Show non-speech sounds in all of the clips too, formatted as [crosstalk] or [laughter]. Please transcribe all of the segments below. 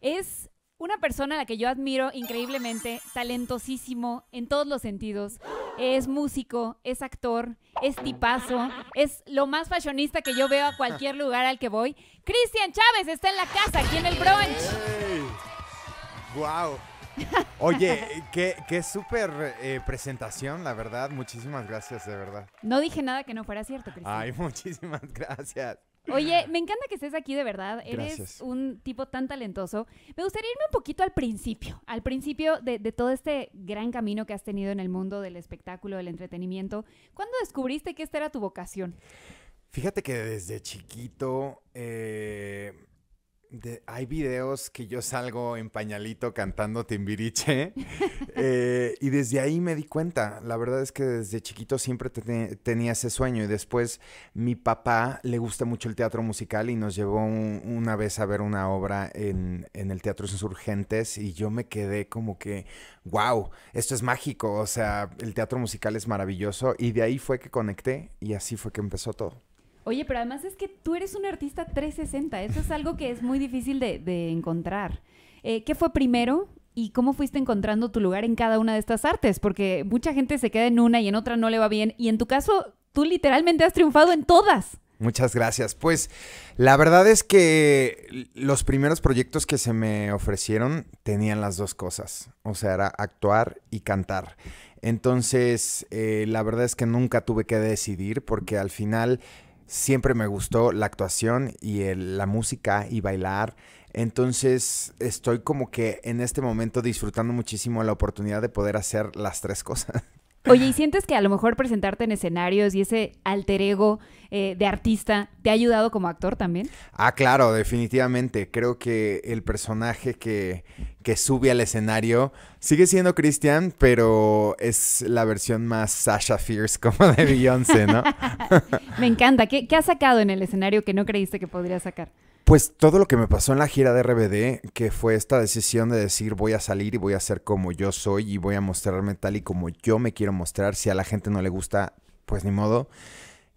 Es una persona a la que yo admiro increíblemente, talentosísimo en todos los sentidos. Es músico, es actor, es tipazo, es lo más fashionista que yo veo a cualquier lugar al que voy. Cristian Chávez está en la casa, aquí en el brunch. ¡Guau! Wow. Oye, qué, qué súper eh, presentación, la verdad. Muchísimas gracias, de verdad. No dije nada que no fuera cierto, Cristian. Ay, [laughs] muchísimas gracias. Oye, me encanta que estés aquí de verdad. Eres un tipo tan talentoso. Me gustaría irme un poquito al principio, al principio de, todo este gran camino que has tenido en el mundo del espectáculo, del entretenimiento. ¿Cuándo descubriste que esta era tu vocación? Fíjate que desde chiquito eh, hay videos que yo salgo en pañalito cantando timbiriche [laughs] eh, y desde ahí me di cuenta. La verdad es que desde chiquito siempre tenía ese sueño y después mi papá le gusta mucho el teatro musical y nos llevó una vez a ver una obra en, en el Teatro Insurgentes y yo me quedé como que, wow, esto es mágico, o sea, el teatro musical es maravilloso y de ahí fue que conecté y así fue que empezó todo. Oye, pero además es que tú eres un artista 360, eso es algo que es muy difícil de, encontrar. Eh, ¿Qué fue primero y cómo fuiste encontrando tu lugar en cada una de estas artes? Porque mucha gente se queda en una y en otra no le va bien, y en tu caso, tú literalmente has triunfado en todas. Muchas gracias. Pues la verdad es que los primeros proyectos que se me ofrecieron tenían las dos cosas, o sea, era actuar y cantar. Entonces, eh, la verdad es que nunca tuve que decidir porque al final siempre me gustó la actuación y la música y bailar. Entonces estoy como que en este momento disfrutando muchísimo la oportunidad de poder hacer las tres cosas. [laughs] Oye, ¿y sientes que a lo mejor presentarte en escenarios y ese alter ego eh, de artista te ha ayudado como actor también? Ah, claro, definitivamente. Creo que el personaje que, sube al escenario sigue siendo Christian, pero es la versión más Sasha Fierce [laughs] como de Beyoncé, ¿no? [laughs] Me encanta. ¿Qué, ¿Qué has sacado en el escenario que no creíste que podría sacar? Pues todo lo que me pasó en la gira de RBD, que fue esta decisión de decir voy a salir y voy a ser como yo soy y voy a mostrarme tal y como yo me quiero mostrar, si a la gente no le gusta, pues ni modo.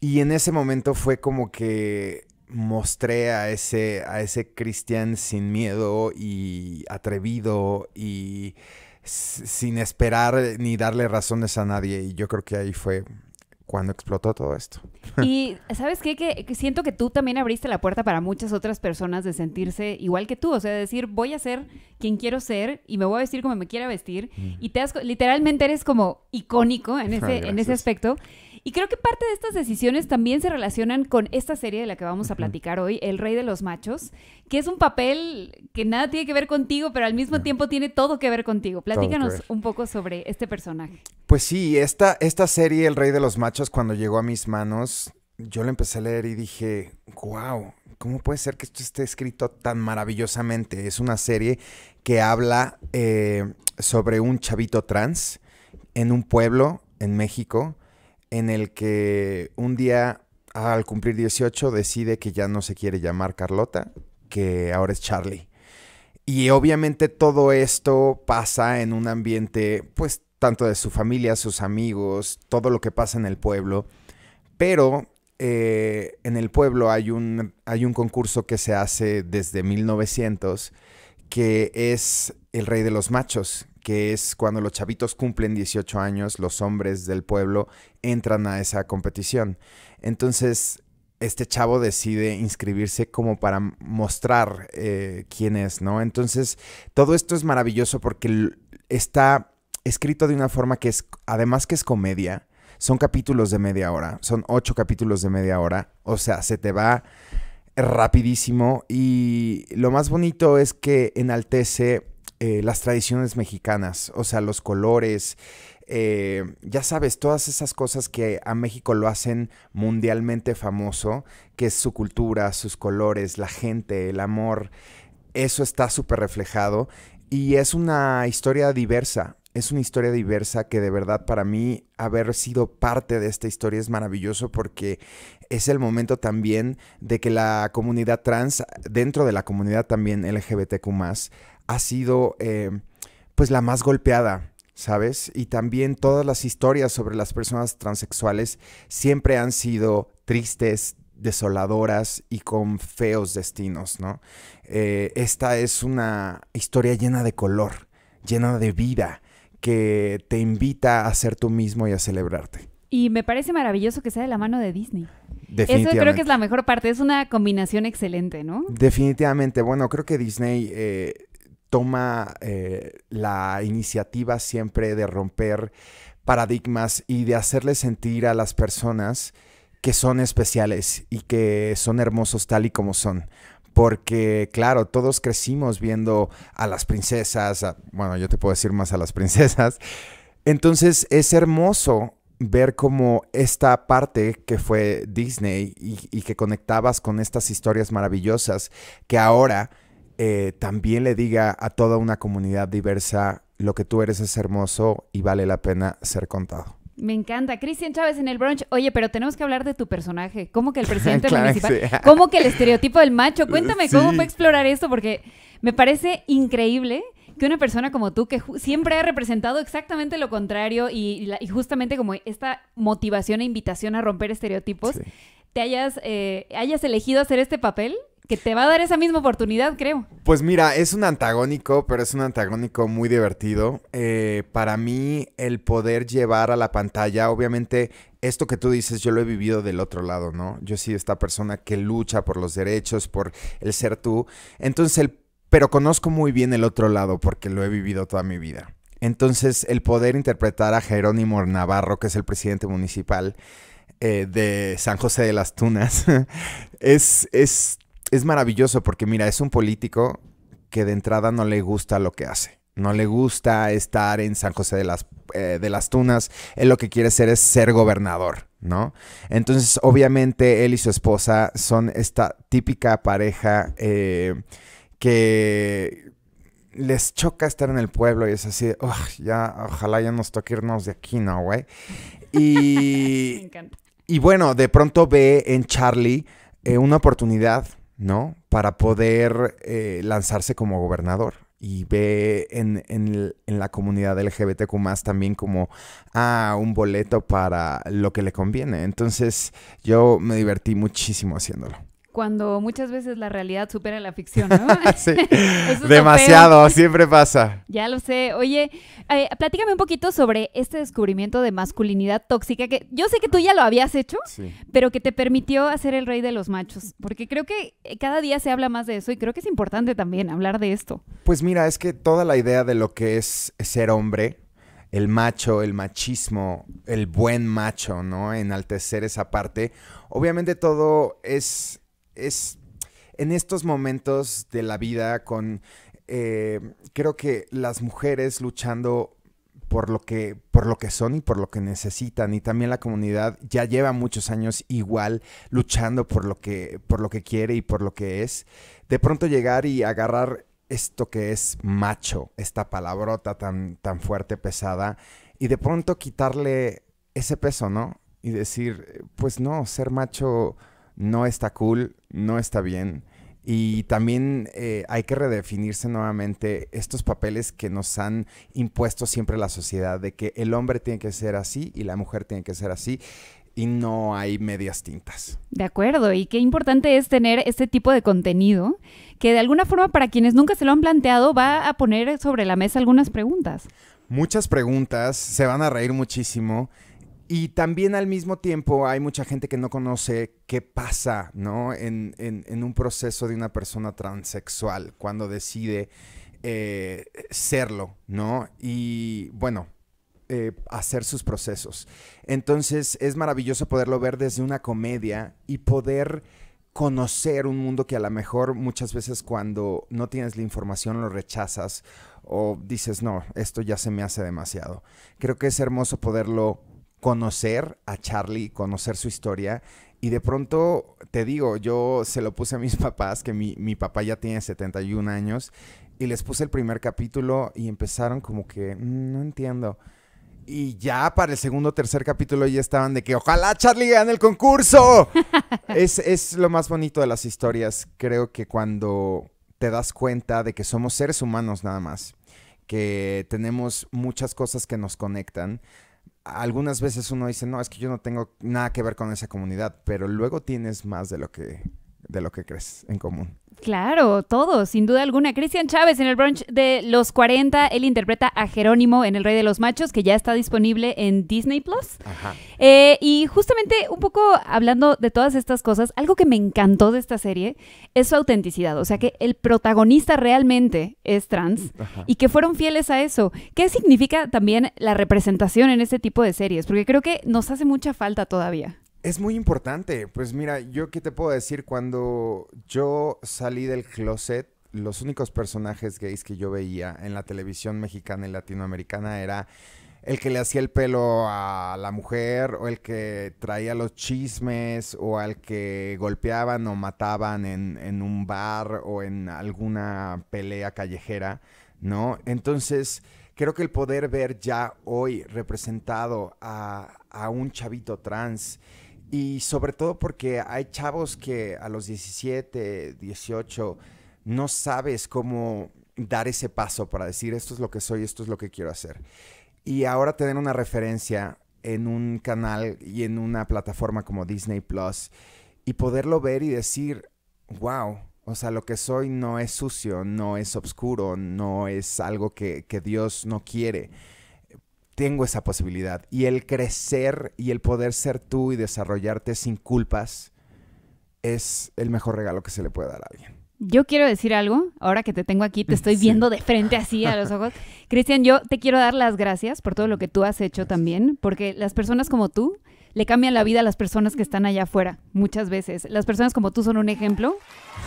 Y en ese momento fue como que mostré a ese, a ese Cristian sin miedo y atrevido y sin esperar ni darle razones a nadie. Y yo creo que ahí fue cuando explotó todo esto. [laughs] Y sabes qué, que, siento que tú también abriste la puerta para muchas otras personas de sentirse igual que tú, o sea, decir, voy a ser quien quiero ser y me voy a vestir como me quiera vestir. Y te has, literalmente eres como icónico en ese, en ese aspecto. Y creo que parte de estas decisiones también se relacionan con esta serie de la que vamos a platicar hoy, El Rey de los Machos, que es un papel que nada tiene que ver contigo, pero al mismo tiempo tiene todo que ver contigo. Platícanos un poco sobre este personaje. Pues sí, esta, esta serie, El Rey de los Machos, cuando llegó a mis manos, yo la empecé a leer y dije, wow, ¿cómo puede ser que esto esté escrito tan maravillosamente? Es una serie que habla eh, sobre un chavito trans en un pueblo en México en el que un día, al cumplir 18, decide que ya no se quiere llamar Carlota, que ahora es Charlie. Y obviamente todo esto pasa en un ambiente, pues, tanto de su familia, sus amigos, todo lo que pasa en el pueblo. Pero eh, en el pueblo hay un, hay un concurso que se hace desde 1900, que es el rey de los machos, que es cuando los chavitos cumplen 18 años, los hombres del pueblo entran a esa competición. Entonces, este chavo decide inscribirse como para mostrar eh, quién es, ¿no? Entonces, todo esto es maravilloso porque está escrito de una forma que es, además que es comedia, son capítulos de media hora, son ocho capítulos de media hora, o sea, se te va rapidísimo y lo más bonito es que enaltece eh, las tradiciones mexicanas, o sea, los colores, eh, ya sabes, todas esas cosas que a México lo hacen mundialmente famoso, que es su cultura, sus colores, la gente, el amor, eso está súper reflejado y es una historia diversa. Es una historia diversa que de verdad para mí haber sido parte de esta historia es maravilloso porque es el momento también de que la comunidad trans, dentro de la comunidad también LGBTQ, ha sido eh, pues la más golpeada, ¿sabes? Y también todas las historias sobre las personas transexuales siempre han sido tristes, desoladoras y con feos destinos, ¿no? Eh, esta es una historia llena de color, llena de vida, que te invita a ser tú mismo y a celebrarte. Y me parece maravilloso que sea de la mano de Disney. Eso creo que es la mejor parte, es una combinación excelente, ¿no? Definitivamente, bueno, creo que Disney eh, toma eh, la iniciativa siempre de romper paradigmas y de hacerle sentir a las personas que son especiales y que son hermosos tal y como son. Porque, claro, todos crecimos viendo a las princesas, bueno, yo te puedo decir más a las [laughs] princesas. Entonces es hermoso ver cómo esta parte que fue Disney y, y que conectabas con estas historias maravillosas que ahora eh, también le diga a toda una comunidad diversa lo que tú eres es hermoso y vale la pena ser contado. Me encanta. Cristian Chávez en el brunch. Oye, pero tenemos que hablar de tu personaje. ¿Cómo que el [laughs] presidente municipal? ¿Cómo que el estereotipo del macho? Cuéntame cómo fue explorar esto, porque me parece increíble que una persona como tú, que siempre ha representado exactamente lo contrario y, justamente como esta motivación e invitación a romper estereotipos, te hayas, eh, hayas elegido hacer este papel que te va a dar esa misma oportunidad, creo. Pues mira, es un antagónico, pero es un antagónico muy divertido. Eh, para mí, el poder llevar a la pantalla, obviamente, esto que tú dices, yo lo he vivido del otro lado, ¿no? Yo soy esta persona que lucha por los derechos, por el ser tú. Entonces, el, pero conozco muy bien el otro lado porque lo he vivido toda mi vida. Entonces, el poder interpretar a Jerónimo Navarro, que es el presidente municipal, eh, de San José de las Tunas. [laughs] es, es es maravilloso porque mira, es un político que de entrada no le gusta lo que hace. No le gusta estar en San José de las, eh, de las Tunas. Él lo que quiere ser es ser gobernador, ¿no? Entonces, obviamente, él y su esposa son esta típica pareja eh, que les choca estar en el pueblo y es así, ya, ojalá ya nos toque irnos de aquí, ¿no, güey? [laughs] Y, y bueno, de pronto ve en Charlie eh, una oportunidad ¿no? Para poder eh, lanzarse como gobernador. Y ve en, en, la comunidad LGBTQ más también como ah, un boleto para lo que le conviene. Entonces yo me divertí muchísimo haciéndolo cuando muchas veces la realidad supera la ficción, ¿no? [laughs] sí, [laughs] demasiado, siempre pasa. Ya lo sé. Oye, eh, un poquito sobre este descubrimiento de masculinidad tóxica que yo sé que tú ya lo habías hecho, pero que te permitió hacer el rey de los machos, porque creo que eh, cada día se habla más de eso y creo que es importante también hablar de esto. Pues mira, es que toda la idea de lo que es ser hombre, el macho, el machismo, el buen macho, ¿no? Enaltecer esa parte. Obviamente todo es es en estos momentos de la vida con, eh, creo que las mujeres luchando por lo que por lo que son y por lo que necesitan y también la comunidad ya lleva muchos años igual luchando por lo que por lo que quiere y por lo que es de pronto llegar y agarrar esto que es macho esta palabrota tan tan fuerte pesada y de pronto quitarle ese peso no y decir pues no ser macho no está cool no está bien. Y también eh, hay que redefinirse nuevamente estos papeles que nos han impuesto siempre la sociedad, de que el hombre tiene que ser así y la mujer tiene que ser así y no hay medias tintas. De acuerdo, y qué importante es tener este tipo de contenido que de alguna forma para quienes nunca se lo han planteado va a poner sobre la mesa algunas preguntas. Muchas preguntas, se van a reír muchísimo y también al mismo tiempo hay mucha gente que no conoce qué pasa, ¿no? En, un proceso de una persona transexual cuando decide eh, serlo, ¿no? Y bueno, eh, hacer sus procesos. Entonces es maravilloso poderlo ver desde una comedia y poder conocer un mundo que a lo mejor muchas veces cuando no tienes la información lo rechazas o dices, no, esto ya se me hace demasiado. Creo que es hermoso poderlo conocer a Charlie, conocer su historia. Y de pronto, te digo, yo se lo puse a mis [laughs] papás, que mi, papá ya tiene 71 años, y les puse el primer capítulo y empezaron como que, mm, no entiendo. Y ya para el segundo o tercer capítulo ya estaban de que ojalá Charlie gane el concurso. [laughs] es, es lo más bonito de las historias, creo que cuando te das cuenta de que somos seres humanos nada más, que tenemos muchas cosas que nos conectan algunas veces uno dice, no, es que yo no tengo nada que ver con esa comunidad, pero luego tienes más de lo que de lo que crees en común. Claro, todo, sin duda alguna. Cristian Chávez en el brunch de los 40, él interpreta a Jerónimo en El Rey de los Machos, que ya está disponible en Disney Plus. Eh, y justamente un poco hablando de todas estas cosas, algo que me encantó de esta serie es su autenticidad, o sea que el protagonista realmente es trans y que fueron fieles a eso. ¿Qué significa también la representación en este tipo de series? Porque creo que nos hace mucha falta todavía. Es muy importante. Pues mira, yo qué te puedo decir, cuando yo salí del closet, los únicos personajes gays que yo veía en la televisión mexicana y latinoamericana era el que le hacía el pelo a la mujer o el que traía los chismes o al que golpeaban o mataban en, un bar o en alguna pelea callejera, ¿no? Entonces, creo que el poder ver ya hoy representado a, a un chavito trans y sobre todo porque hay chavos que a los 17, 18, no sabes cómo dar ese paso para decir esto es lo que soy, esto es lo que quiero hacer. Y ahora tener una referencia en un canal y en una plataforma como Disney Plus y poderlo ver y decir, wow, o sea, lo que soy no es sucio, no es obscuro, no es algo que, que Dios no quiere tengo esa posibilidad. Y el crecer y el poder ser tú y desarrollarte sin culpas es el mejor regalo que se le puede dar a alguien. Yo quiero decir algo, ahora que te tengo aquí, te estoy [laughs] viendo de frente así a los ojos. [laughs] Cristian, yo te quiero dar las gracias por todo lo que tú has hecho también, porque las personas como tú le cambian la vida a las personas que están allá afuera, muchas veces. Las personas como tú son un ejemplo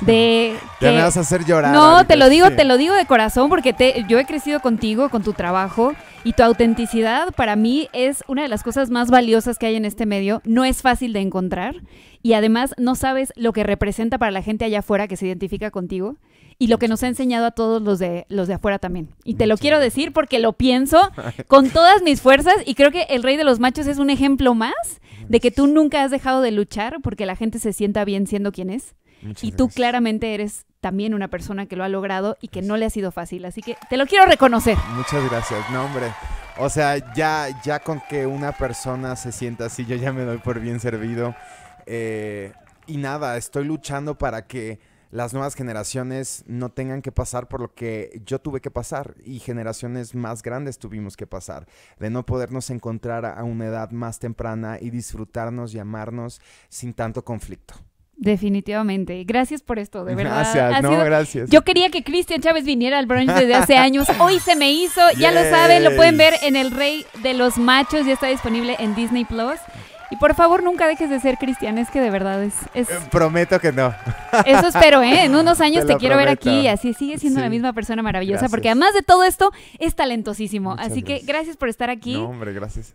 de... [laughs] Que, vas a hacer llorar. No, te lo digo, te lo digo de corazón porque yo he crecido contigo, con tu trabajo y tu autenticidad para mí es una de las cosas más valiosas que hay en este medio. No es fácil de encontrar y además no sabes lo que representa para la gente allá afuera que se identifica contigo y lo que nos ha enseñado a todos los de, los de afuera también. Y te lo quiero decir porque lo pienso [laughs] con todas mis fuerzas y creo que el rey de los machos es un ejemplo más de que tú nunca has dejado de luchar porque la gente se sienta bien siendo quien es. y tú claramente eres también una persona que lo ha logrado y que no le ha sido fácil. Así que te lo quiero reconocer. Muchas gracias. No, hombre. O sea, ya, ya con que una persona se sienta así, yo ya me doy por bien servido. Eh, y nada, estoy luchando para que las nuevas generaciones no tengan que pasar por lo que yo tuve que pasar y generaciones más grandes tuvimos que pasar, de no podernos encontrar a una edad más temprana y disfrutarnos y amarnos sin tanto conflicto. Definitivamente. Gracias por esto, de [laughs] verdad. Gracias, no, gracias. Yo quería que Cristian Chávez viniera al brunch desde hace años. Hoy se me hizo, ya lo saben, lo pueden ver en El Rey de los Machos, ya está disponible en Disney Plus. Y por favor, nunca dejes de ser cristiana, es que de verdad es... Eh, prometo que no. Eso espero, ¿eh? En unos [laughs] años te, quiero ver aquí y así sigue siendo la misma persona maravillosa, porque además de todo esto, es talentosísimo. así que gracias por estar aquí. No, hombre, gracias.